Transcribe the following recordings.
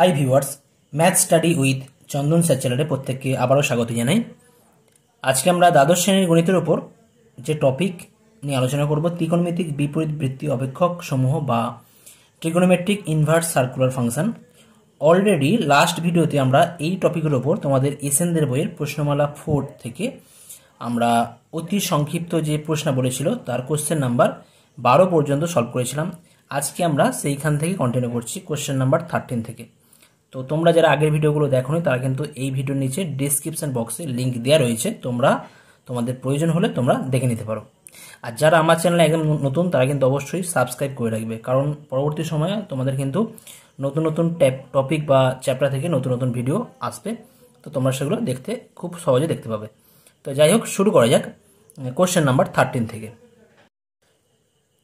High viewers math study with Chandan sir চ্যানেলে প্রত্যেককে আবারও স্বাগত জানাই আজকে আমরা দ্বাদশ শ্রেণীর গণিতের ওপর যে টপিক নিয়ে আলোচনা করব ত্রিকোণমিতিক বিপরীত বৃত্তি অপেক্ষক সমূহ বা trigonometric inverse circular function already last ভিডিওতে আমরা এই টপিকের ওপর তোমাদের এসেনদের বইয়ের প্রশ্নমালা ফোর থেকে আমরা অতি সংক্ষিপ্ত যে প্রশ্ন বলেছিল তার কোশ্চেন নাম্বার বারো পর্যন্ত সলভ করেছিলাম আজকে আমরা সেইখান থেকে কন্টিনিউ করছি কোশ্চেন নাম্বার থার্টিন থেকে তো তোমরা যারা আগের ভিডিওগুলো দেখো তারা কিন্তু এই ভিডিওর নিচে ডিসক্রিপশান বক্সে লিঙ্ক দেওয়া রয়েছে তোমরা তোমাদের প্রয়োজন হলে তোমরা দেখে নিতে পারো আর যারা আমার চ্যানেলে একদম নতুন তারা কিন্তু অবশ্যই সাবস্ক্রাইব করে রাখবে কারণ পরবর্তী সময়ে তোমাদের কিন্তু নতুন নতুন ট্যাপ টপিক বা চ্যাপ্টার থেকে নতুন নতুন ভিডিও আসবে তো তোমরা সেগুলো দেখতে খুব সহজে দেখতে পাবে তো যাই হোক শুরু করা যাক কোশ্চেন নাম্বার থার্টিন থেকে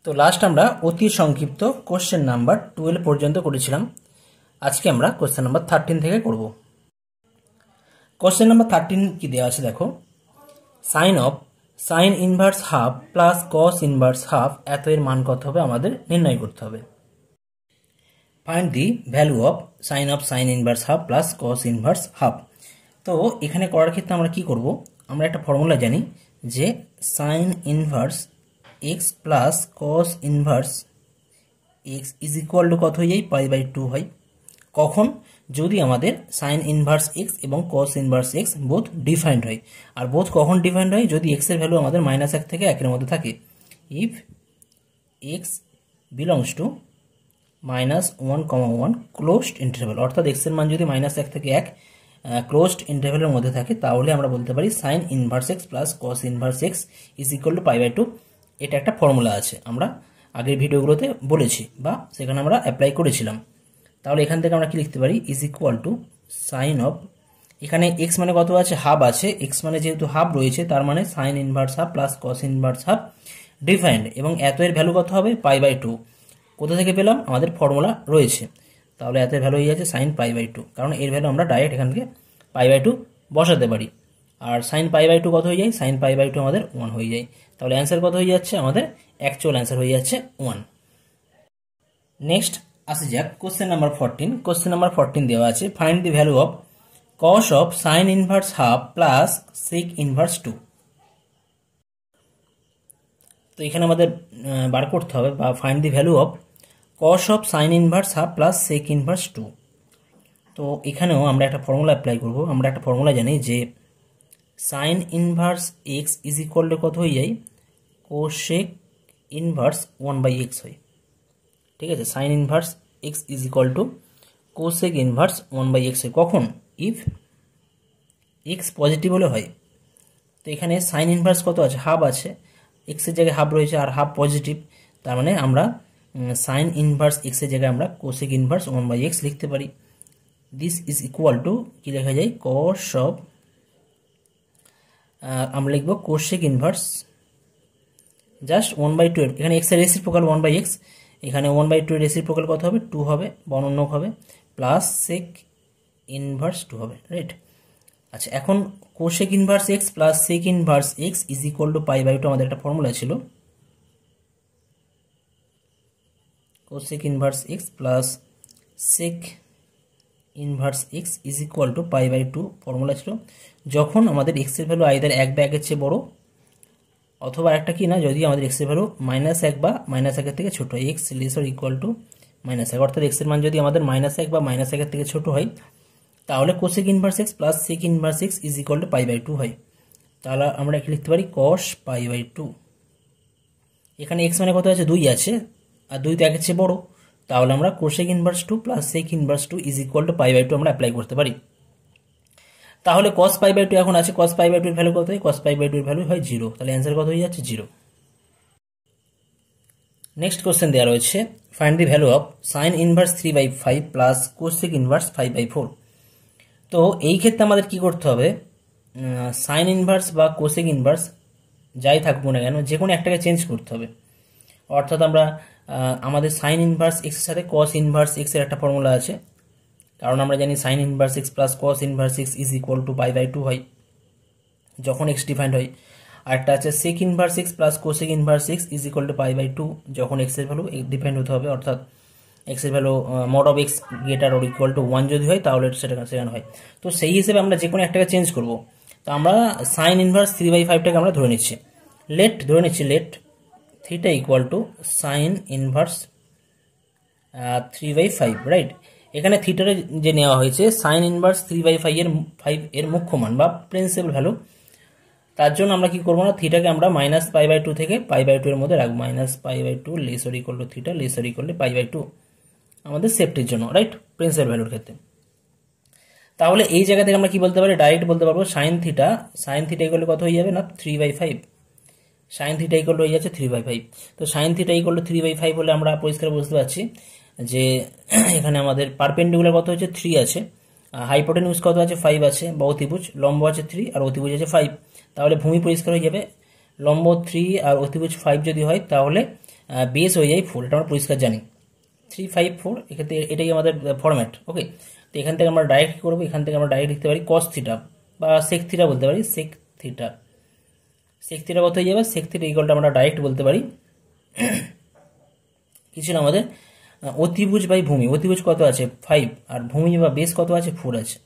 তো লাস্ট আমরা অতি সংক্ষিপ্ত কোশ্চেন নাম্বার টুয়েলভ পর্যন্ত করেছিলাম আজকে আমরা কোশ্চেন নাম্বার থার্টিন থেকে করব কোশ্চেন নাম্বার থার্টিন কি দেওয়া আছে দেখো sine of sine inverse half plus cos inverse half এত এর মান কত হবে আমাদের নির্ণয় করতে হবে find the value of sine of sine inverse half plus cos inverse half তো এখানে করার ক্ষেত্রে আমরা কি করব আমরা একটা ফর্মুলা জানি যে sine inverse x plus cos inverse x is equal to কত হয়ে যায় পাই বাই টু হয় কখন যদি আমাদের সাইন ইনভার্স এক্স এবং কস ইনভার্স এক্স বোধ ডিফাইন্ড হয় আর বোধ কখন ডিফাইন্ড হয় যদি এক্স এর ভ্যালু আমাদের মাইনাস এক থেকে একের মধ্যে থাকে if x belongs to minus one comma one closed interval অর্থাৎ এক্সের মান যদি মাইনাস এক থেকে এক ক্লোজড ইন্টারভেলের মধ্যে থাকে তাহলে আমরা বলতে পারি sine inverse x plus cos inverse x is equal to pi by two এটা একটা ফর্মুলা আছে আমরা আগের ভিডিওগুলোতে বলেছি বা সেখানে আমরা অ্যাপ্লাই করেছিলাম তাহলে এখান থেকে আমরা কি লিখতে পারি is equal to sine of এখানে এক্স মানে কত আছে হাফ আছে এক্স মানে যেহেতু হাফ রয়েছে তার মানে sine inverse half plus cos inverse half defined এবং এত এর ভ্যালু কত হবে পাই বাই টু কোথা থেকে পেলাম আমাদের ফর্মুলা রয়েছে তাহলে এত ভ্যালু হয়ে যাচ্ছে সাইন পাই বাই টু কারণ এর ভ্যালু আমরা ডাইরেক্ট এখান থেকে পাই বাই টু বসাতে পারি আর সাইন পাই বাই টু কত হয়ে যায় সাইন পাই বাই টু আমাদের ওয়ান হয়ে যায় তাহলে অ্যান্সার কত হয়ে যাচ্ছে আমাদের অ্যাকচুয়াল অ্যান্সার হয়ে যাচ্ছে ওয়ান নেক্সট আসে যাক question number fourteen question number fourteen দেওয়া আছে find the value of cos of sine inverse half plus sec inverse two তো এখানে আমাদের বার করতে হবে বা find the value of cos of sine inverse half plus sec inverse two তো এখানেও আমরা একটা ফর্মুলা অ্যাপ্লাই করব আমরা একটা ফর্মুলা জানি যে sine inverse x is equal to কত হয়ে যায় cosec inverse one by x হয় ঠিক আছে sine inverse x is equal to cosec inverse one by x কখন ইফ এক্স পজিটিভ হলে হয় তো এখানে সাইন ইনভার্স কত আছে হাফ আছে এক্সের জায়গায় হাফ রয়েছে আর হাফ পজিটিভ তার মানে আমরা সাইন ইনভার্স এক্সের জায়গায় আমরা cosec inverse one by x লিখতে পারি দিস ইজ ইকুয়াল টু কী লেখা যায় কস অফ আমরা লিখব cosec inverse just one by twelve এখানে এক্সের রেসিপ্রোকাল ওয়ান বাই এক্স এখানে ওয়ান বাই টু রেসিপ্রোকাল কত হবে টু হবে বর্ণনক হবে প্লাস সেক ইনভার্স টু হবে রাইট আচ্ছা এখন cosec inverse x plus sec inverse x is equal to pi by two আমাদের একটা ফর্মুলা ছিল cosec inverse x plus sec inverse x is equal to pi by two formula ছিল যখন আমাদের এক্সের ভ্যালু আইদার এক ব্যাগের চেয়ে বড়ো অথবা একটা কি না যদি আমাদের এক্স এক্সের ভ্যালু মাইনাস এক বা মাইনাস একের থেকে ছোটো x lesser equal to minus এক অর্থাৎ এক্সের মান যদি আমাদের মাইনাস এক বা মাইনাস একের থেকে ছোটো হয় তাহলে cosec inverse x plus sec inverse x is equal to pi by two হয় তাহলে আমরা এখানে লিখতে পারি কস পাই বাই টু এখানে এক্স মানে কত আছে দুই আছে আর দুই তো একের চেয়ে বড়ো তাহলে আমরা cosec inverse two plus sec inverse two is equal to pi by two আমরা অ্যাপ্লাই করতে পারি তাহলে কস পাই বাই টু এখন আছে কস পাই বাই টুর ভ্যালু কত হয় কস পাই বাই টুর ভ্যালু হয় জিরো তাহলে অ্যান্সার কত হয়ে যাচ্ছে জিরো নেক্সট কোশ্চেন দেওয়া রয়েছে find the value of sine inverse three by five plus cosec inverse five by four তো এই ক্ষেত্রে আমাদের কি করতে হবে সাইন ইনভার্স বা কোসেক ইনভার্স যাই থাকবো না কেন যে কোনো একটাকে চেঞ্জ করতে হবে অর্থাৎ আমরা আমাদের সাইন ইনভার্স এক্সের সাথে কস ইনভার্স এক্সের একটা ফর্মুলা আছে কারণ আমরা জানি sine inverse x plus cos inverse x is equal to pi by two হয় যখন এক্স ডিফাইন্ড হয় আর একটা আছে sec inverse x plus cosec inverse x is equal to pi by two যখন এক্সের ভ্যালু ডিফাইন্ড হতে হবে অর্থাৎ এক্সের value mod of x greater or equal to one যদি হয় তাহলে সেটা সেখানে হয় তো সেই হিসেবে আমরা যে কোনো একটাকে চেঞ্জ করব তো আমরা সাইন ইনভার্স থ্রি বাই ফাইভটাকে আমরা ধরে নিচ্ছি লেট ধরে নিচ্ছি লেট থ্রিটা equal to sine inverse three by five right এখানে থিটারে যে নেওয়া হয়েছে sine inverse three by five এর ফাইভ এর মুখ্য মান বা প্রিন্সিপাল ভ্যালু তার জন্য আমরা কি করবো না থিটাকে আমরা মাইনাস পাই বাই টু থেকে পাই বাই টু এর মধ্যে রাখবো মাইনাস পাই বাই টু লেসরি করলো থিটা লেসরি করলে পাই বাই টু আমাদের সেফটির জন্য রাইট প্রিন্সিপাল ভ্যালুর ক্ষেত্রে তাহলে এই জায়গা থেকে আমরা কি বলতে পারি ডাইরেক্ট বলতে পারবো sine theta sine theta equal কত হয়ে যাবে না three by five sine theta equal হয়ে যাচ্ছে থ্রি বাই ফাইভ তো sine theta equal three by five হলে আমরা পরিষ্কার বুঝতে পারছি যে এখানে আমাদের পারপেন্ডিকুলার কত হচ্ছে থ্রি আছে হাইপোটেনিউজ কত আছে ফাইভ আছে বা অতিভুজ লম্ব আছে থ্রি আর অতিভুজ আছে ফাইভ তাহলে ভূমি পরিষ্কার হয়ে যাবে লম্ব থ্রি আর অতিভুজ ফাইভ যদি হয় তাহলে বেস হয়ে যায় ফোর এটা আমরা পরিষ্কার জানি থ্রি ফাইভ ফোর এক্ষেত্রে এটাই আমাদের ফরম্যাট ওকে তো এখান থেকে আমরা ডাইরেক্ট কী করবো এখান থেকে আমরা ডাইরেক্ট লিখতে পারি কস থিটা বা সেক থিটা বলতে পারি সেক থিটা সেক থিটা কত হয়ে যাবে সেক থিটা ইকলটা আমরা ডাইরেক্ট বলতে পারি কিছু না আমাদের অতিভুজ বাই ভূমি অতিভুজ কত আছে ফাইভ আর ভূমি বা বেস কত আছে ফোর আছে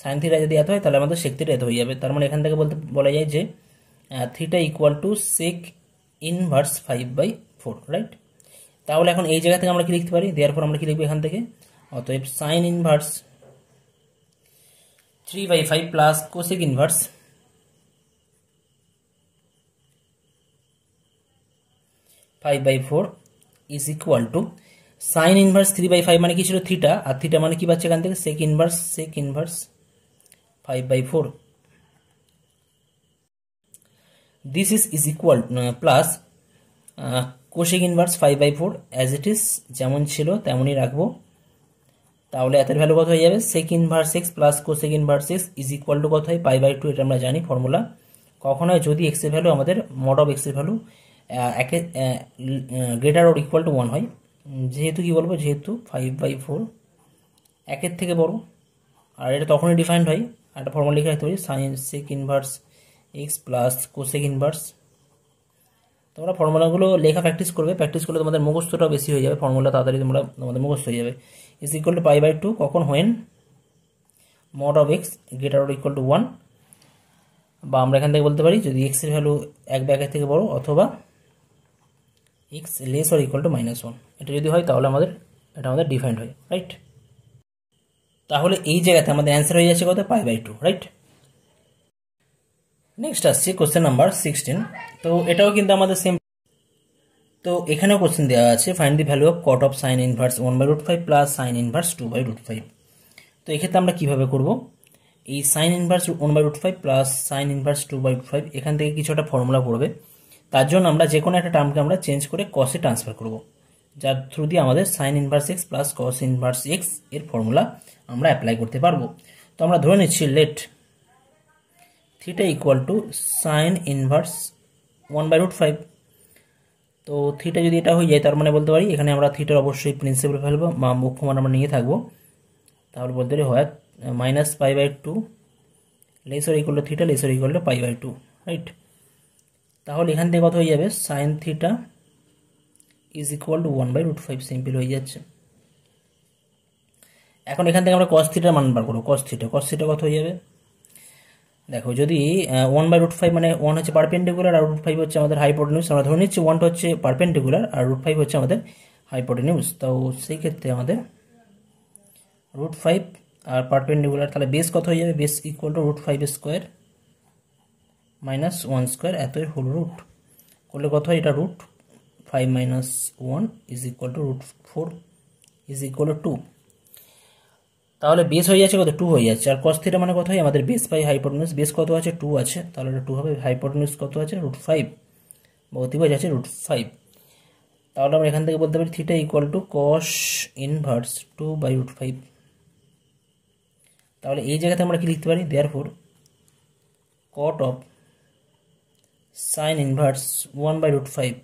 সাইন থিটা যদি এত হয় তাহলে আমাদের সেক থিটা এত হয়ে যাবে তার মানে এখান থেকে বলতে বলা যায় যে theta equal to sec inverse five by four right তাহলে এখন এই জায়গা থেকে আমরা কি লিখতে পারি দেওয়ার পর আমরা কি লিখবো এখান থেকে অতএব sine inverse three by five plus cosec inverse five by four is equal to sine inverse three by five মানে কি ছিল থিটা আর থ্রিটা মানে কি পাচ্ছে এখান থেকে sec inverse sec inverse five by four this is is equal plus cosec inverse five by four as it is যেমন ছিল তেমনই রাখবো তাহলে এতের ভ্যালু কত হয়ে যাবে sec inverse x plus cosec inverse x is equal to কত হয় পাই বাই টু এটা আমরা জানি ফর্মুলা কখন হয় যদি এক্সের ভ্যালু আমাদের মড অফ এক্সের ভ্যালু একে greater or equal to one হয় যেহেতু কি বলবো যেহেতু ফাইভ বাই ফোর একের থেকে বড় আর এটা তখনই ডিফাইন্ড হয় আর একটা ফর্মাল লিখে রাখতে পারি since sec inverse x plus cosec inverse তোমরা ফর্মুলাগুলো লেখা প্র্যাকটিস করবে প্র্যাকটিস করলে তোমাদের মুখস্থটা বেশি হয়ে যাবে ফর্মুলা তাড়াতাড়ি তোমরা তোমাদের মুখস্থ হয়ে যাবে is equal to pi by two কখন when mod of x greater or equal to one বা আমরা এখান থেকে বলতে পারি যদি এক্সের ভ্যালু এক বা থেকে বড় অথবা x less or equal to minus one এটা যদি হয় তাহলে আমাদের এটা আমাদের ডিফাইন্ড হয় রাইট তাহলে এই জায়গাতে আমাদের অ্যান্সার হয়ে যাচ্ছে কত pi by two right next আসছে কোশ্চেন নাম্বার সিক্সটিন তো এটাও কিন্তু আমাদের সেম তো এখানেও কোশ্চেন দেওয়া আছে find the value of cot of sine inverse one by root five plus sine inverse two by root five তো এক্ষেত্রে আমরা কীভাবে করব এই sine inverse one by root five plus sine inverse two by root five এখান থেকে কিছু একটা ফর্মুলা পড়বে তার জন্য আমরা যে কোনো একটা টার্মকে আমরা চেঞ্জ করে কসে ট্রান্সফার করব যার থ্রু দিয়ে আমাদের sine inverse x plus cos inverse x এর ফর্মুলা আমরা অ্যাপ্লাই করতে পারবো তো আমরা ধরে নিচ্ছি let theta equal to sine inverse one by root five তো থিটা যদি এটা হয়ে যায় তার মানে বলতে পারি এখানে আমরা থিটার অবশ্যই প্রিন্সিপাল ফেলবো বা মুখ্যমান আমরা নিয়ে থাকবো তাহলে বলতে পারি হয় minus pi by two lesser equal to theta lesser equal to pi by two right তাহলে এখান থেকে কত হয়ে যাবে sine theta is equal to one by root five simple হয়ে যাচ্ছে এখন এখান থেকে আমরা কস থিটার মান বার করবো কস থিটা কস থিটা কত হয়ে যাবে দেখো যদি ওয়ান বাই রুট ফাইভ মানে ওয়ান হচ্ছে পারপেন্ডিকুলার আর রুট ফাইভ হচ্ছে আমাদের হাইপোটেনিউস আমরা ধরে নিচ্ছি ওয়ানটা হচ্ছে পারপেন্ডিকুলার আর রুট ফাইভ হচ্ছে আমাদের হাইপোটেনিউস তো সেই ক্ষেত্রে আমাদের রুট ফাইভ আর পারপেন্ডিকুলার তাহলে বেস কত হয়ে যাবে base equal to root five square minus one square এতই হল রুট করলে কত হয় এটা root five minus one is equal to root four is equal to তাহলে বেস হয়ে যাচ্ছে কত টু হয়ে যাচ্ছে আর কস থিটা মানে কত হয় আমাদের বেস পাই হাইপোটেনিউস বেস কত আছে টু আছে তাহলে এটা টু হবে হাইপোটেনিউস কত আছে রুট ফাইভ বা অতিবাজ আছে রুট ফাইভ তাহলে আমরা এখান থেকে বলতে পারি theta equal to cos inverse two by root five তাহলে এই জায়গাতে আমরা কী লিখতে পারি therefore cot of sin inverse 1 by root 5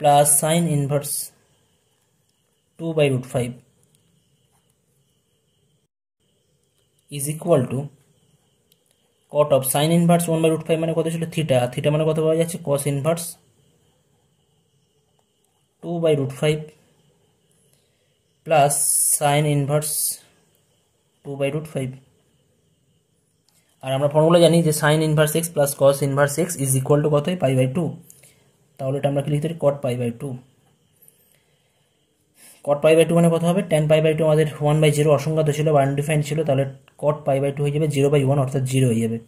plus sin inverse 2 by root 5 is equal to cot of sine inverse one by root five মানে কত ছিল থিটা থিটা মানে কত পাওয়া যাচ্ছে cos inverse two by root five plus sine inverse two by root five আর আমরা formula জানি যে sine inverse x plus cos inverse x is equal to কত পাই বাই টু তাহলে এটা আমরা কি লিখতে পারি cot pi by two cot pi by two মানে কত হবে টেন পাই বাই টু আমাদের ওয়ান বাই জিরো অসংখ্যাত ছিল বা আনডিফাইন ছিল তাহলে কট পাই বাই টু হয়ে যাবে জিরো বাই ওয়ান অর্থাৎ জিরো হয়ে যাবে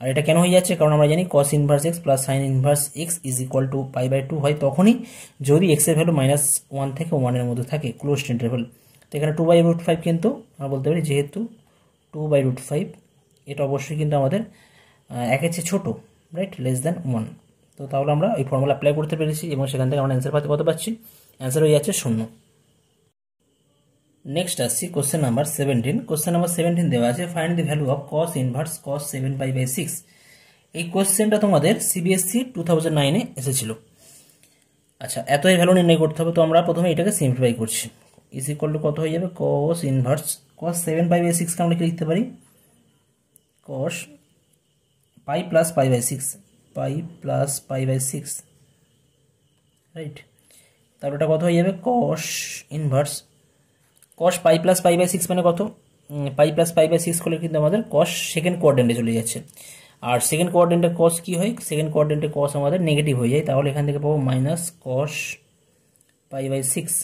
আর এটা কেন হয়ে যাচ্ছে কারণ আমরা জানি cos inverse x plus sine inverse x is equal to pi by two হয় তখনই যদি এক্সের ভ্যালু মাইনাস ওয়ান থেকে ওয়ানের মধ্যে থাকে ক্লোজ ইন্টারভেল তো এখানে টু বাই রুট ফাইভ কিন্তু আমরা বলতে পারি যেহেতু টু বাই রুট ফাইভ এটা অবশ্যই কিন্তু আমাদের একের চেয়ে ছোটো রাইট লেস দ্যান ওয়ান তো তাহলে আমরা এই ফর্মুলা অ্যাপ্লাই করতে পেরেছি এবং সেখান থেকে আমরা অ্যান্সার পাতে কত পাচ্ছি অ্যান্সার হয়ে যাচ্ছে শূন্য নেক্সট আসছি question number seventeen question number seventeen দেওয়া আছে find the value of cos inverse cos seven by by six এই কোশ্চেনটা তোমাদের সিবিএসসি টু থাউজেন্ড নাইনে এসেছিলো আচ্ছা এত এই ভ্যালু নির্ণয় করতে হবে তো আমরা প্রথমে এটাকে সিম্পলিফাই করছি ইজ ইকুয়াল টু কত হয়ে যাবে cos inverse cos seven by by সিক্সকে আমরা কি লিখতে পারি cos pi plus pi by 6 pi plus pi by 6 right তাহলে ওটা কত হয়ে যাবে cos inverse cos pi plus pi by 6 মানে কত pi plus pi by six করলে কিন্তু আমাদের কস সেকেন্ড কোয়ার্ডেন্টে চলে যাচ্ছে আর সেকেন্ড কোয়ার্ডেন্টে কস কি হয় সেকেন্ড কোয়ার্ডেন্টে কস আমাদের নেগেটিভ হয়ে যায় তাহলে এখান থেকে পাবো minus cos pi by six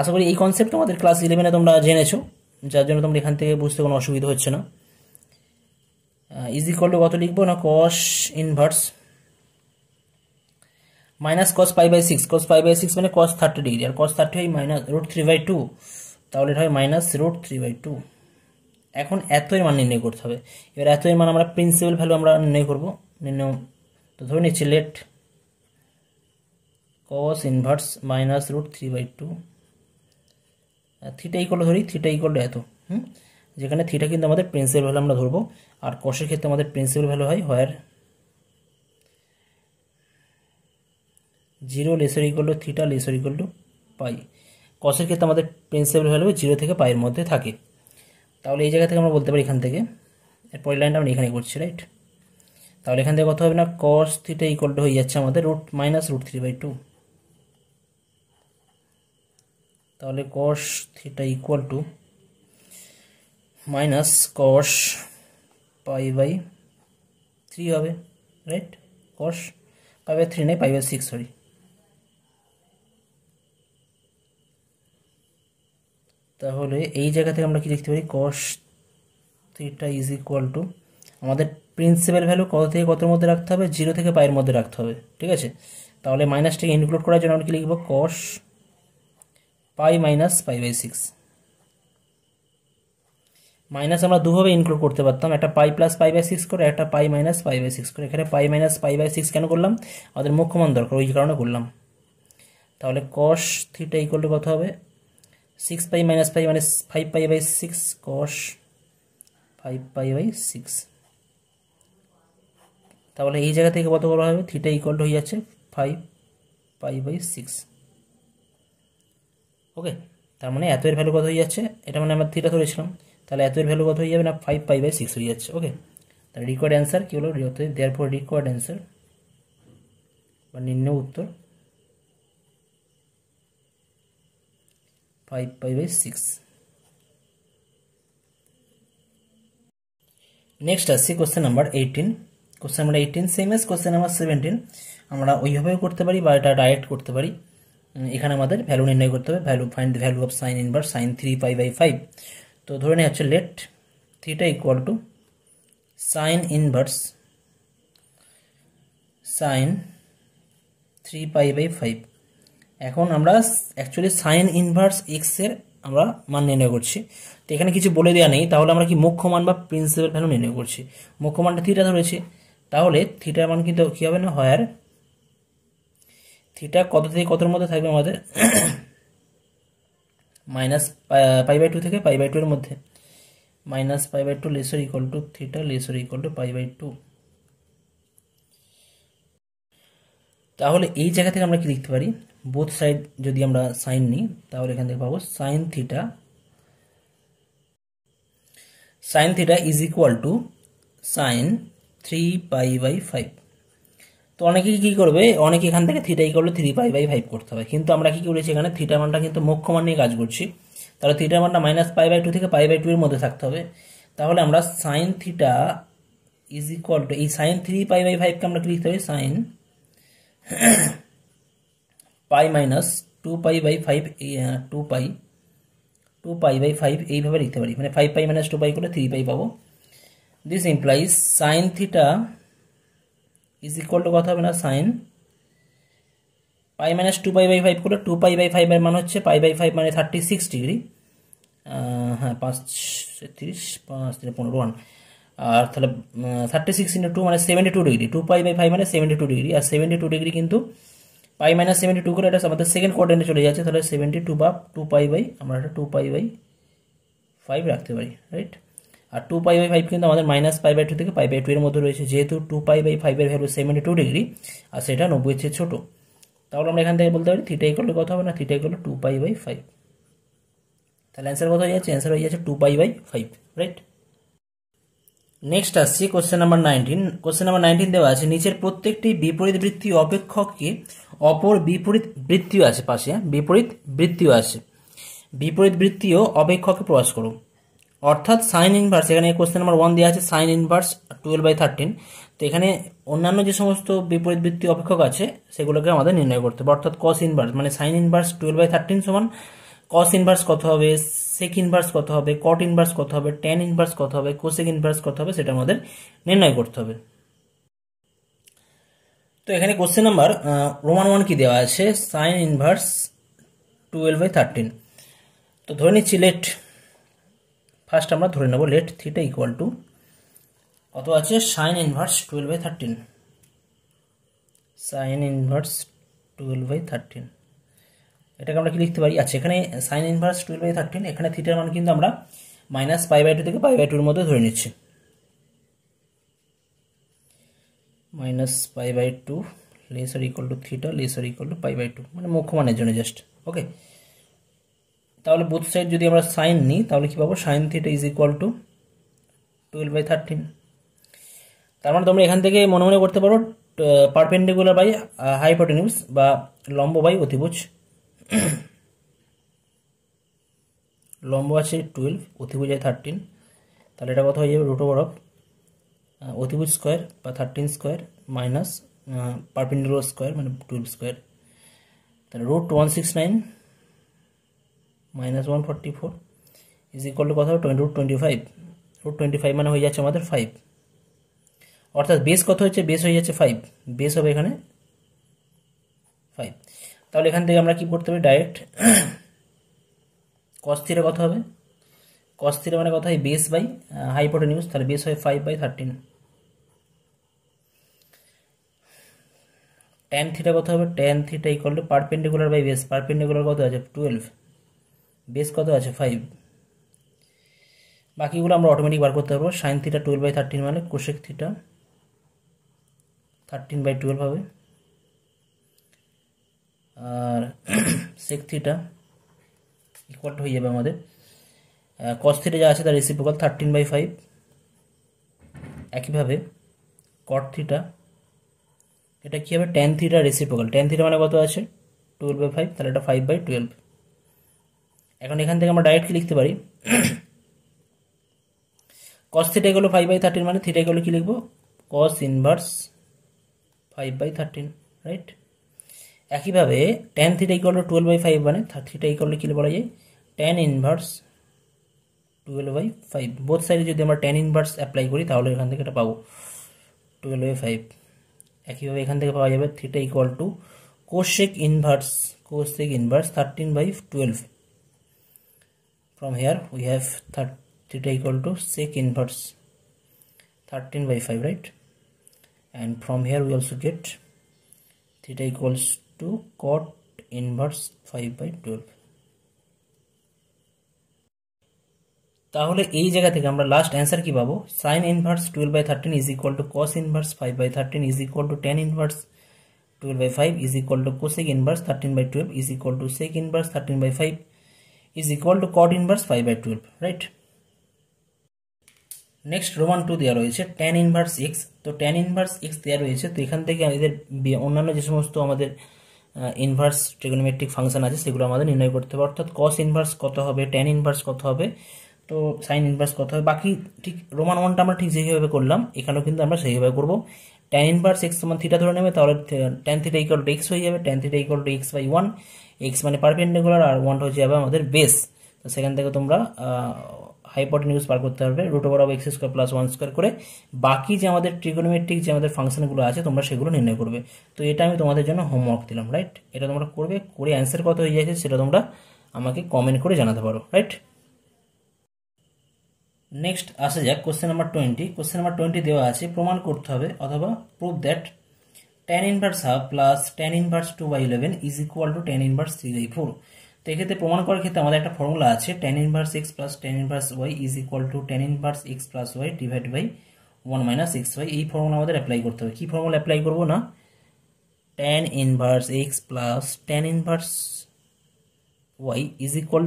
আশা করি এই কনসেপ্ট আমাদের ক্লাস ইলেভেনে তোমরা জেনেছো যার জন্য তোমরা এখান থেকে বুঝতে কোনো অসুবিধা হচ্ছে না ইজ ইকল টু কত লিখবো না cos inverse minus cos pi by six cos five by six মানে কস থার্টি ডিগ্রি আর কস থার্টি হয় minus root three by two তাহলে এটা হয় minus root three by two এখন এতই মান নির্ণয় করতে হবে এবার এতই মান আমরা প্রিন্সিপাল ভ্যালু আমরা নির্ণয় করবো নির্ণয় তো ধরে নিচ্ছি let cos inverse minus root three by two theta equal ধরি থিটা ইকলটা এত হুম যেখানে থিটা কিন্তু আমাদের প্রিন্সিপাল ভ্যালু আমরা ধরবো আর কষের ক্ষেত্রে আমাদের প্রিন্সিপাল ভ্যালু হয় where zero lesser equal to theta lesser equal to pi কষের ক্ষেত্রে আমাদের প্রিন্সিপাল ভ্যালু জিরো থেকে পাইয়ের মধ্যে থাকে তাহলে এই জায়গা থেকে আমরা বলতে পারি এখান থেকে এর পরের লাইনটা আমরা এখানে করছি রাইট তাহলে এখান থেকে কথা হবে না কস থিটা ইকল টু হয়ে যাচ্ছে আমাদের root minus root three by two তাহলে cos theta equal to minus cos pi by three হবে right cos pi by three নয় পাই বাই সিক্স সরি তাহলে এই জায়গা থেকে আমরা কি লিখতে পারি cos theta is equal to আমাদের প্রিন্সিপাল ভ্যালু কত থেকে কতর মধ্যে রাখতে হবে জিরো থেকে পায়ের মধ্যে রাখতে হবে ঠিক আছে তাহলে মাইনাসটাকে ইনক্লুড করার জন্য আমরা কি লিখবো cos pi minus pi by six minus আমরা দুভাবে ইনক্লুড করতে পারতাম একটা pi plus pi by six করে একটা pi minus pi by six করে এখানে pi minus pi by six কেন করলাম আমাদের মুখ্যমান দরকার ওই কারণে করলাম তাহলে কস থিটা ইকুয়াল টু কত হবে সিক্স পাই মাইনাস পাই মানে five pi by six cos five pi by six তাহলে এই জায়গা থেকে কত বড় হবে থিটা ইকুয়াল টু হয়ে যাচ্ছে five pi by six okay তার মানে এত এর ভ্যালু কত হয়ে যাচ্ছে এটা মানে আমরা থিটা ধরেছিলাম তাহলে এত এর ভ্যালু কত হয়ে যাবে না ফাইভ পাই বাই সিক্স হয়ে যাচ্ছে ওকে তাহলে রিকোয়ার্ড অ্যান্সার কী হলো দেয়ার ফর রিকোয়ার্ড অ্যান্সার বা নিম্ন উত্তর five pi by six next আসছি question number eighteen question number eighteen same as question number seventeen আমরা ওইভাবেও করতে পারি বা এটা ডাইরেক্ট করতে পারি এখানে আমাদের ভ্যালু নির্ণয় করতে হবে value find the value of sine inverse sine three pi by five তো ধরে নেওয়া হচ্ছে লেট থ্রিটা equal to sine inverse sine three pi by five এখন আমরা অ্যাকচুয়ালি সাইন ইনভার্স এক্সের আমরা মান নির্ণয় করছি তো এখানে কিছু বলে দেওয়া নেই তাহলে আমরা কি মুখ্য মান বা প্রিন্সিপাল ভ্যালু নির্ণয় করছি মুখ্য মানটা ধরেছি তাহলে থ্রিটার মান কিন্তু কী হবে না হয়ার থিটা কত থেকে কতর মধ্যে থাকবে আমাদের মাইনাস পাই বাই টু থেকে পাই বাই টু এর মধ্যে minus pi by two lesser equal to theta lesser equal to pi by two তাহলে এই জায়গা থেকে আমরা কি লিখতে পারি বোথ সাইড যদি আমরা সাইন নিই তাহলে এখান থেকে পাবো sine theta sine theta is equal to sine three pi by five তো অনেকে কী করবে অনেকে এখান থেকে থিটা করলে থ্রি পাই বাই ফাইভ করতে হবে কিন্তু আমরা কী করেছি এখানে থিটা মানটা কিন্তু মুখ্য মান নিয়ে কাজ করছি তাহলে থিটা মানটা মাইনাস পাই বাই টু থেকে পাই বাই টু এর মধ্যে থাকতে হবে তাহলে আমরা sine theta is equal to এই সাইন থ্রি পাই বাই ফাইভকে আমরা লিখতে হবে sine pi minus two pi by five two pi two pi by five এইভাবে লিখতে পারি মানে five pi minus two pi করে থ্রি পাই পাবো this implies sine theta is equal to কথা হবে না sine pi minus two pi by five করে টু পাই বাই ফাইভের মান হচ্ছে পাই বাই ফাইভ মানে থার্টি সিক্স ডিগ্রি হ্যাঁ পাঁচ তিরিশ পাঁচ তিন পনেরো ওয়ান আর তাহলে থার্টি সিক্স ইন্টু টু মানে seventy two degree two pi by five মানে সেভেন্টি টু ডিগ্রি আর সেভেন্টি টু ডিগ্রি কিন্তু পাই মাইনাস সেভেন্টি টু করে এটা আমাদের সেকেন্ড কোয়ার্ডেন্টে চলে যাচ্ছে তাহলে সেভেন্টি টু বা টু পাই বাই আমরা এটা টু পাই বাই ফাইভ রাখতে পারি রাইট আর টু পাই বাই ফাইভ কিন্তু আমাদের মাইনাস পাই বাই টু থেকে পাই বাই টু এর মধ্যে রয়েছে যেহেতু টু পাই বাই ফাইভের ভ্যালু সেভেন্টি টু ডিগ্রি আর সেটা নব্বই চেয়ে ছোটো তাহলে আমরা এখান থেকে বলতে পারি থিটা করলে কত হবে না থিটা করলে টু পাই বাই ফাইভ তাহলে অ্যান্সার কত হয়ে যাচ্ছে অ্যান্সার হয়ে যাচ্ছে two pi by five right next আসছি question number nineteen question number nineteen দেওয়া আছে নিচের প্রত্যেকটি বিপরীত বৃত্তি অপেক্ষককে অপর বিপরীত বৃত্তিও আছে পাশে হ্যাঁ? বিপরীত বৃত্তিও আছে বিপরীত বৃত্তিও অপেক্ষককে প্রকাশ করুন অর্থাৎ সাইন ইনভার্স এখানে কোশ্চেন নাম্বার ওয়ান দেওয়া আছে sine inverse twelve by thirteen তো এখানে অন্যান্য যে সমস্ত বিপরীত বৃত্তি অপেক্ষক আছে সেগুলোকে আমাদের নির্ণয় করতে হবে অর্থাৎ কস ইনভার্স মানে sine inverse twelve by thirteen সমান কস ইনভার্স কত হবে সেক ইনভার্স কত হবে কট ইনভার্স কত হবে টেন ইনভার্স কত হবে কোসেক ইনভার্স কত হবে সেটা আমাদের নির্ণয় করতে হবে তো এখানে কোশ্চেন নাম্বার রোমান ওয়ান কি দেওয়া আছে sine inverse twelve by thirteen তো ধরে নিচ্ছি লেট ফার্স্ট আমরা ধরে নেব লেট থিটা ইকুয়াল টু কত আছে sine inverse twelve by thirteen sine inverse twelve by thirteen এটাকে আমরা কি লিখতে পারি আচ্ছা এখানে sine inverse twelve by thirteen এখানে থিটার মান কিন্তু আমরা মাইনাস পাই বাই টু থেকে পাই বাই টুর মধ্যে ধরে নিচ্ছি minus pi by two lesser equal to theta lesser equal to pi by two মানে মুখ্য মানের জন্য জাস্ট ওকে তাহলে বোথ সাইড যদি আমরা সাইন নিই তাহলে কী পাবো sine theta is equal to twelve by thirteen তার মানে তোমরা এখান থেকে মনে মনে করতে পারো পারপেন্ডিকুলার বাই হাইপোটেনিউস বা লম্ব বাই অতিভুজ লম্ব আছে টুয়েলভ অতিভুজ আছে থার্টিন তাহলে এটা কথা হয়ে যাবে রুট ওভার অফ অতিভুজ স্কোয়ার বা thirteen square minus perpendicular square মানে টুয়েলভ স্কোয়ার তাহলে root one six nine minus one forty four is equal to কত হবে twenty root twenty five root twenty five মানে হয়ে যাচ্ছে আমাদের ফাইভ অর্থাৎ বেস কত হচ্ছে বেস হয়ে যাচ্ছে ফাইভ বেস হবে এখানে ফাইভ তাহলে এখান থেকে আমরা কি করতে হবে ডাইরেক্ট কস থিটা কত হবে কস থিটা মানে কথা হয় বেস বাই নিউজ তাহলে বেস হয় five by thirteen tan theta কত হবে tan theta equal to perpendicular by base perpendicular কত আছে টুয়েলভ বেস কত আছে ফাইভ বাকিগুলো আমরা অটোমেটিক বার করতে পারবো sine theta twelve by thirteen মানে cosec theta thirteen by twelve হবে আর সেক থিটা ইকুয়াল হয়ে যাবে আমাদের কস থিটা যা আছে তার রেসিপ্রোকাল থার্টিন বাই ফাইভ একইভাবে কট থিটা এটা কী হবে tan theta reciprocal tan theta মানে কত আছে টুয়েলভ বাই ফাইভ তাহলে এটা ফাইভ বাই টুয়েলভ এখন এখান থেকে আমরা ডাইরেক্ট কি লিখতে পারি কস থিটা গেলো ফাইভ বাই থার্টিন মানে থিটা গেলো কী লিখবো cos inverse five by thirteen right একইভাবে tan theta equal twelve by five মানে থিটা ইকল কী বলা যায় tan inverse twelve by five both সাইডে যদি আমরা ট্যান ইনভার্স অ্যাপ্লাই করি তাহলে এখান থেকে এটা পাবো টুয়েলভ বাই ফাইভ একইভাবে এখান থেকে পাওয়া যাবে theta equal to cosec inverse cosec inverse thirteen by twelve from here we have th theta equal to sec inverse 13 by 5 right and from here we also get theta equals to cot inverse 5 by 12 তাহলে এই জায়গা থেকে আমরা last answer কি পাবো sine inverse twelve by thirteen is equal to cos inverse five by thirteen is equal to tan inverse twelve by five is equal to cosec inverse thirteen by twelve is equal to sec inverse thirteen by five is equal to cot inverse 5 by 12 right next Roman two দেওয়া রয়েছে tan inverse x তো tan inverse x দেওয়া রয়েছে তো এখান থেকে আমাদের অন্যান্য যে সমস্ত আমাদের ইনভার্স ট্রিগোনোমেট্রিক ফাংশন আছে সেগুলো আমাদের নির্ণয় করতে হবে অর্থাৎ কস ইনভার্স কত হবে ট্যান ইনভার্স কত হবে তো সাইন ইনভার্স কত হবে বাকি ঠিক রোমান ওয়ানটা আমরা ঠিক যেভাবে করলাম এখানেও কিন্তু আমরা সেইভাবে করবো ট্যান ইনভার্স এক্স সমান থিটা ধরে নেবে তাহলে tan theta equal to x হয়ে যাবে tan theta equal to x by one x মানে পারপেন্ডিকুলার আর ওয়ানটা হচ্ছে যাবে আমাদের বেস তো সেখান থেকে তোমরা নিউজ পার করতে পারবে root over of x square plus one square করে বাকি যে আমাদের ট্রিগোনোমেট্রিক যে আমাদের ফাংশনগুলো আছে তোমরা সেগুলো নির্ণয় করবে তো এটা আমি তোমাদের জন্য হোমওয়ার্ক দিলাম রাইট এটা তোমরা করবে করে অ্যান্সার কত হয়ে যাচ্ছে সেটা তোমরা আমাকে কমেন্ট করে জানাতে পারো রাইট নেক্সট আসা যাক question number twenty question number twenty দেওয়া আছে প্রমাণ করতে হবে অথবা proof that tan⁻¹(a) + tan⁻¹(2/11) = tan⁻¹(3/4) তো এই ক্ষেত্রে প্রমাণ করার ক্ষেত্রে আমাদের একটা ফর্মুলা আছে tan⁻¹(x) + tan⁻¹(y) = tan⁻¹(x+y)/(1-xy) এই ফর্মুলা আমাদের अप्लाई করতে হবে কি ফর্মুলা अप्लाई করব না tan⁻¹(x) + tan⁻¹(y)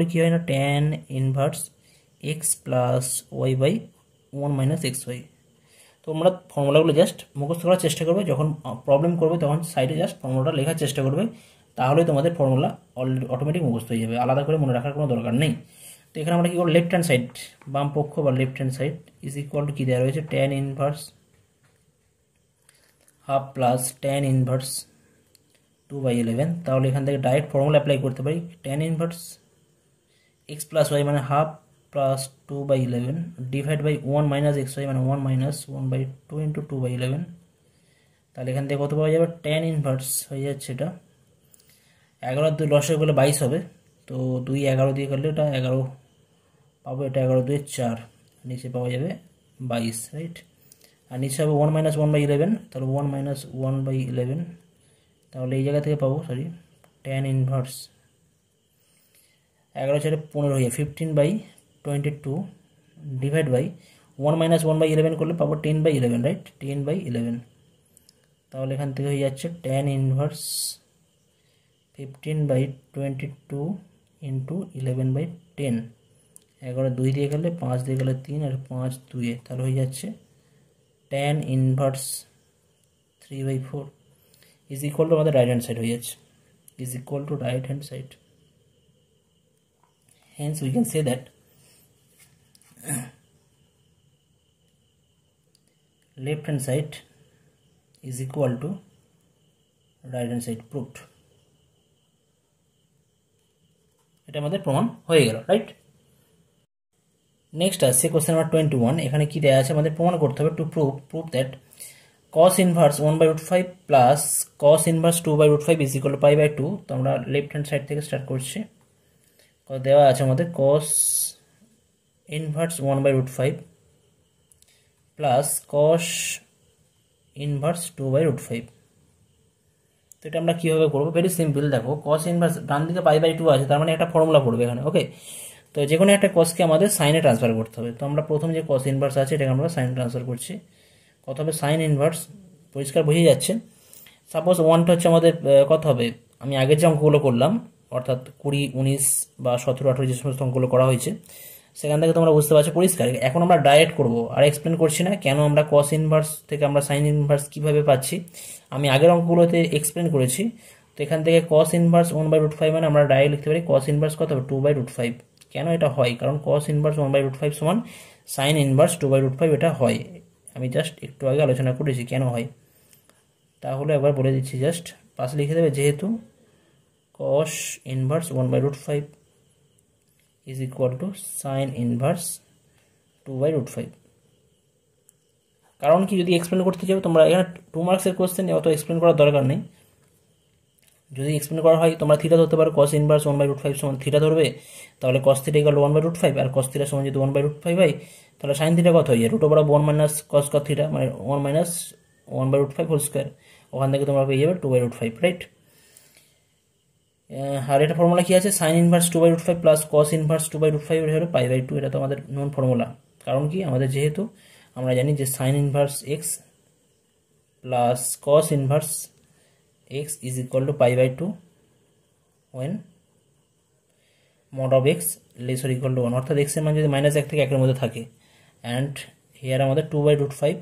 = কি হয় না tan⁻¹(x+y)/(1-xy) তোমরা ফর্মুলাগুলো জাস্ট মুখস্থ করার চেষ্টা করবে যখন প্রবলেম করবে তখন সাইডে জাস্ট ফর্মুলাটা লেখার চেষ্টা করবে তাহলে তোমাদের ফর্মুলা অলরেডি অটোমেটিক মুখস্থ হয়ে যাবে আলাদা করে মনে রাখার কোনো দরকার নেই তো এখানে আমরা কী করবো লেফট হ্যান্ড সাইড বাম পক্ষ বা left hand side is equal to কী দেওয়া রয়েছে tan inverse half plus tan inverse two by eleven তাহলে এখান থেকে ডাইরেক্ট ফর্মুলা অ্যাপ্লাই করতে পারি tan inverse x plus y মানে half plus two by eleven divide by one minus x y মানে one minus one by two into two by eleven তাহলে এখান থেকে কত পাওয়া যাবে টেন ইনভার্স হয়ে যাচ্ছে এটা এগারো দুই লসে করলে বাইশ হবে তো দুই এগারো দিয়ে করলে এটা এগারো পাবো এটা এগারো দুই চার নিচে পাওয়া যাবে বাইশ রাইট আর নিচে হবে one minus one by eleven তাহলে one minus one by eleven তাহলে এই জায়গা থেকে পাবো সরি টেন ইনভার্স এগারো চারে পনেরো হয়ে fifteen by twenty two divide by one minus one by eleven করলে পাবো ten by eleven right ten by eleven তাহলে এখান থেকে হয়ে যাচ্ছে tan inverse fifteen by twenty two into eleven by ten এগারো দুই দিয়ে গেলে পাঁচ দিয়ে গেলে তিন আর পাঁচ দুয়ে তাহলে হয়ে যাচ্ছে tan inverse three by four is equal to আমাদের রাইট হ্যান্ড সাইড হয়ে যাচ্ছে is equal to right hand side hence we can say that left hand side is equal to right hand side proved এটা আমাদের প্রমাণ হয়ে গেল right next আসছে question number twenty one এখানে কী দেওয়া আছে আমাদের প্রমাণ করতে হবে to prove prove that cos inverse one by root five plus cos inverse two by root five is equal pi by two তো আমরা লেফট হ্যান্ড সাইড থেকে স্টার্ট করছি দেওয়া আছে আমাদের cos inverse one by root five plus cos inverse two by root five তো এটা আমরা কীভাবে করবো ভেরি সিম্পল দেখো কস ইনভার্স ডান দিকে পাই বাই টু আছে তার মানে একটা ফর্মুলা পড়বে এখানে ওকে তো যে কোনো একটা কসকে আমাদের সাইনে ট্রান্সফার করতে হবে তো আমরা প্রথম যে কস ইনভার্স আছে এটাকে আমরা সাইনে ট্রান্সফার করছি কত হবে সাইন ইনভার্স পরিষ্কার বুঝে যাচ্ছে সাপোজ ওয়ানটা হচ্ছে আমাদের কত হবে আমি আগের যে অঙ্কগুলো করলাম অর্থাৎ কুড়ি উনিশ বা সতেরো আঠেরো যে সমস্ত অঙ্কগুলো করা হয়েছে সেখান থেকে তোমরা বুঝতে পারছো পরিষ্কার এখন আমরা ডাইরেক্ট করব আর এক্সপ্লেন করছি না কেন আমরা কস ইনভার্স থেকে আমরা সাইন ইনভার্স কীভাবে পাচ্ছি আমি আগের অঙ্কগুলোতে এক্সপ্লেন করেছি তো এখান থেকে cos inverse one by root five মানে আমরা ডাইরেক্ট লিখতে পারি কস ইনভার্স কত টু বাই রুট ফাইভ কেন এটা হয় কারণ cos inverse one by root five সমান sine inverse two by root five এটা হয় আমি জাস্ট একটু আগে আলোচনা করেছি কেন হয় তাহলে একবার বলে দিচ্ছি জাস্ট পাশে লিখে দেবে যেহেতু cos inverse one by root five is equal to sin inverse 2 by root five কারণ কি যদি এক্সপ্লেন করতে যাবে তোমরা এখানে টু মার্কসের কোশ্চেন অত এক্সপ্লেন করার দরকার নেই যদি এক্সপ্লেন করা হয় তোমরা থিটা ধরতে পারো cos inverse one by root five সমান থিটা ধরবে তাহলে কস থিটা গেল ওয়ান বাই রুট ফাইভ আর কস থিটা সমান যদি ওয়ান বাই রুট ফাইভ হয় তাহলে সাইন থিটা কত হয়ে যায় root over one minus cos cos theta মানে one minus one by root five whole square ওখান থেকে তোমরা পেয়ে যাবে two by root five right আর এটা ফর্মুলা কি আছে sine inverse two by root five plus cos inverse two by root five এটা হলো পাই বাই টু এটা তো আমাদের নন ফর্মুলা কারণ কি আমাদের যেহেতু আমরা জানি যে sine inverse x plus cos inverse x is equal to pi by two when mod of x lesser equal to one অর্থাৎ এক্সের মান যদি মাইনাস এক থেকে একের মধ্যে থাকে অ্যান্ড হেয়ার আমাদের টু বাই রুট ফাইভ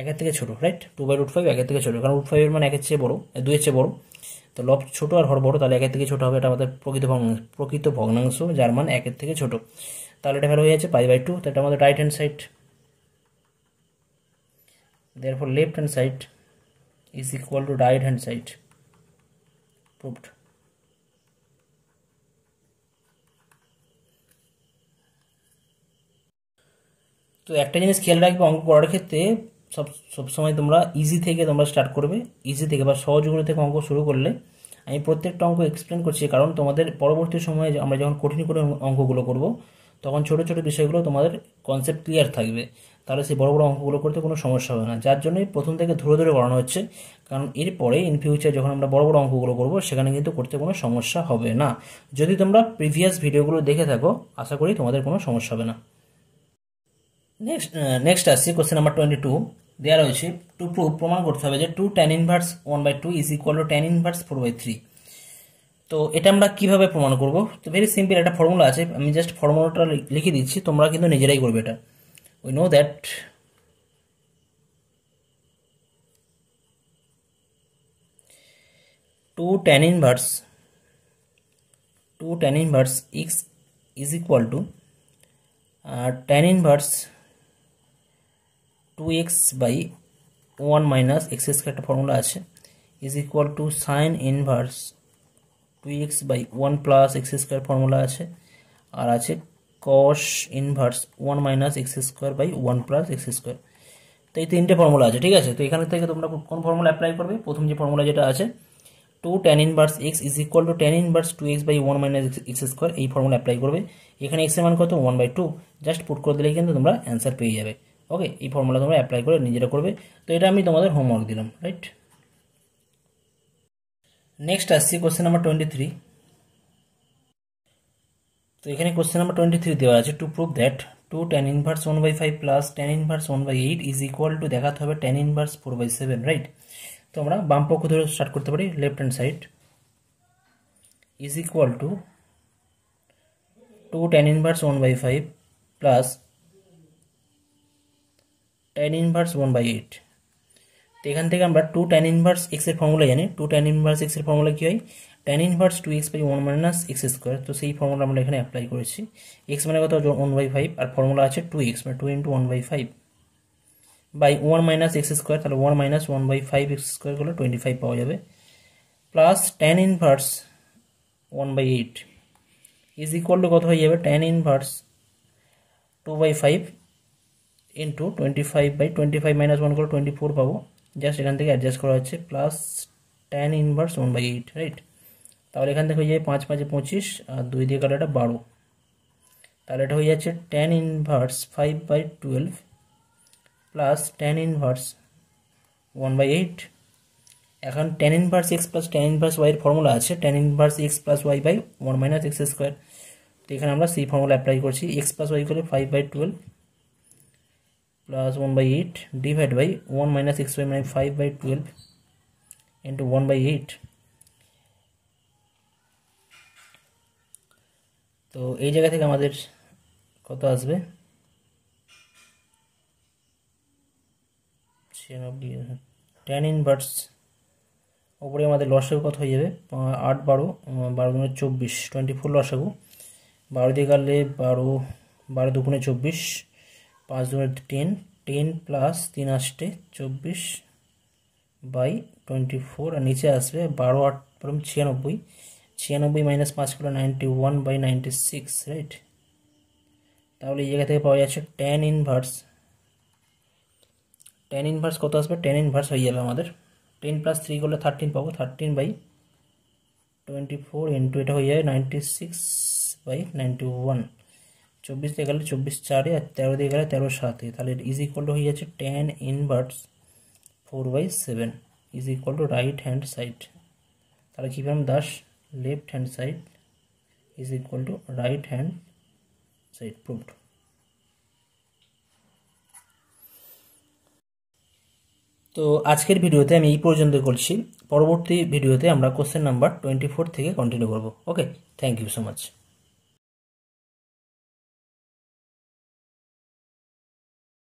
একের থেকে ছোটো right two by root five একের থেকে ছোটো কারণ রুট ফাইভের মানে একের চেয়ে বড়ো দুয়ের চেয়ে বড়ো তো লব ছোটো আর হর বড় তাহলে একের থেকে ছোটো হবে এটা আমাদের প্রকৃত ভগ্নাংশ প্রকৃত ভগ্নাংশ যার মান একের থেকে ছোটো তাহলে এটা ভ্যালু হয়ে যাচ্ছে পাই বাই টু তো এটা আমাদের right hand side therefore left hand side is equal to right hand side proved তো একটা জিনিস খেয়াল রাখবে অঙ্ক করার ক্ষেত্রে সব সবসময় তোমরা ইজি থেকে তোমরা স্টার্ট করবে ইজি থেকে বা সহজগুলো থেকে অঙ্ক শুরু করলে আমি প্রত্যেকটা অঙ্ক এক্সপ্লেন করছি কারণ তোমাদের পরবর্তী সময়ে আমরা যখন কঠিন করে অঙ্কগুলো করব তখন ছোট ছোট বিষয়গুলো তোমাদের কনসেপ্ট ক্লিয়ার থাকবে তাহলে সেই বড় বড় অঙ্কগুলো করতে কোনো সমস্যা হবে না যার জন্যই প্রথম থেকে ধরে ধরে করানো হচ্ছে কারণ এরপরে ইন ফিউচার যখন আমরা বড় বড় অঙ্কগুলো করব সেখানে কিন্তু করতে কোনো সমস্যা হবে না যদি তোমরা প্রিভিয়াস ভিডিওগুলো দেখে থাকো আশা করি তোমাদের কোনো সমস্যা হবে না নেক্সট নেক্সট আসছি কোশ্চেন নাম্বার টোয়েন্টি টু দেওয়া রয়েছে টু প্রুফ প্রমাণ করতে হবে যে two tan inverse one by two is equal to tan inverse four by three তো এটা আমরা কীভাবে প্রমাণ করব তো ভেরি সিম্পল একটা ফর্মুলা আছে আমি জাস্ট ফর্মুলাটা লিখে দিচ্ছি তোমরা কিন্তু নিজেরাই করবে এটা we know that two tan inverse two tan inverse x is equal to tan inverse two x by one minus x square একটা ফর্মুলা আছে is equal to sine inverse two x by one plus x square formula আছে আর আছে cos inverse one minus x square by one plus x square তো এই তিনটে formula আছে ঠিক আছে তো এখান থেকে তোমরা কোন ফর্মুলা অ্যাপ্লাই করবে প্রথম যে ফর্মুলা যেটা আছে two tan inverse x is equal to tan inverse two x by one minus x square এই ফর্মুলা অ্যাপ্লাই করবে এখানে এক্সের মান কত one by two just put করে দিলে কিন্তু তোমরা অ্যান্সার পেয়ে যাবে ওকে এই ফর্মুলা তোমরা অ্যাপ্লাই করে নিজেরা করবে তো এটা আমি তোমাদের হোমওয়ার্ক দিলাম রাইট নেক্সট আসছি কোশ্চেন নাম্বার টোয়েন্টি থ্রি তো এখানে কোশ্চেন নাম্বার টোয়েন্টি থ্রি দেওয়া আছে to prove that two tan inverse one by five plus tan inverse one by eight is equal to দেখাতে হবে tan inverse four by seven right তো আমরা বাম পক্ষ ধরে স্টার্ট করতে পারি left hand side is equal to two tan inverse one by five plus tan inverse one by eight তো এখান থেকে আমরা টু ট্যান ইনভার্স এক্সের ফর্মুলা জানি টু ট্যান ইনভার্স এক্সের ফর্মুলা কি হয় tan inverse two x by one minus x square তো সেই ফর্মুলা আমরা এখানে অ্যাপ্লাই করেছি এক্স মানে কত ওয়ান বাই ফাইভ আর ফর্মুলা আছে টু এক্স মানে two into one by five by one minus x square তাহলে one minus one by five x square করলে টোয়েন্টি ফাইভ পাওয়া যাবে plus tan inverse one by eight is equal to কত হয়ে যাবে tan inverse two by five into twenty five by twenty five minus one করে twenty four পাবো just এখান থেকে অ্যাডজাস্ট করা হচ্ছে plus tan inverse one by eight right তাহলে এখান থেকে হয়ে যায় পাঁচ পাঁচে পঁচিশ আর দুই দিয়ে কাটাটা বারো তাহলে এটা হয়ে যাচ্ছে tan inverse five by twelve plus tan inverse one by eight এখন tan inverse x plus tan inverse ওয়াইয়ের ফর্মুলা আছে tan inverse x plus y by one minus x square তো এখানে আমরা সেই ফর্মুলা অ্যাপ্লাই করছি এক্স প্লাস ওয়াই করে five by twelve plus 1 by 8 divided by 1 minus x by minus 5 by 12 into 1 by 8 তো এই জায়গা থেকে আমাদের কত আসবে টেন ইনভার্স ওপরে আমাদের লসাগু কত হয়ে যাবে আট বারো বারো দুগুণে চব্বিশ টোয়েন্টি ফোর লসাগু বারো দিয়ে কাটলে বারো বারো দুগুণে চব্বিশ 5 13 10 + 3 = 13 24 / 24 আর নিচে আসবে 12 * 96 96 - 5 * 91 / 96 রাইট তাহলে এই জায়গা থেকে পাওয়া যাচ্ছে tan ইনভার্স tan ইনভার্স কত আসবে tan ইনভার্স হয়ে গেল আমাদের 10 + 3 * 13 পাবো 13 / 24 * এটা হয়ে যায় 96 / 91 চব্বিশ দিয়ে গেলে চব্বিশ চারে আর তেরো দিয়ে গেলে তেরো সাতে তাহলে ইজ ইকুয়াল টু হয়ে যাচ্ছে tan inverse four by seven is equal to right hand side তাহলে কী পেলাম thus left hand side is equal to right hand side proved তো আজকের ভিডিওতে আমি এই পর্যন্ত করছি পরবর্তী ভিডিওতে আমরা কোশ্চেন নাম্বার টোয়েন্টি ফোর থেকে কন্টিনিউ করব okay thank you so much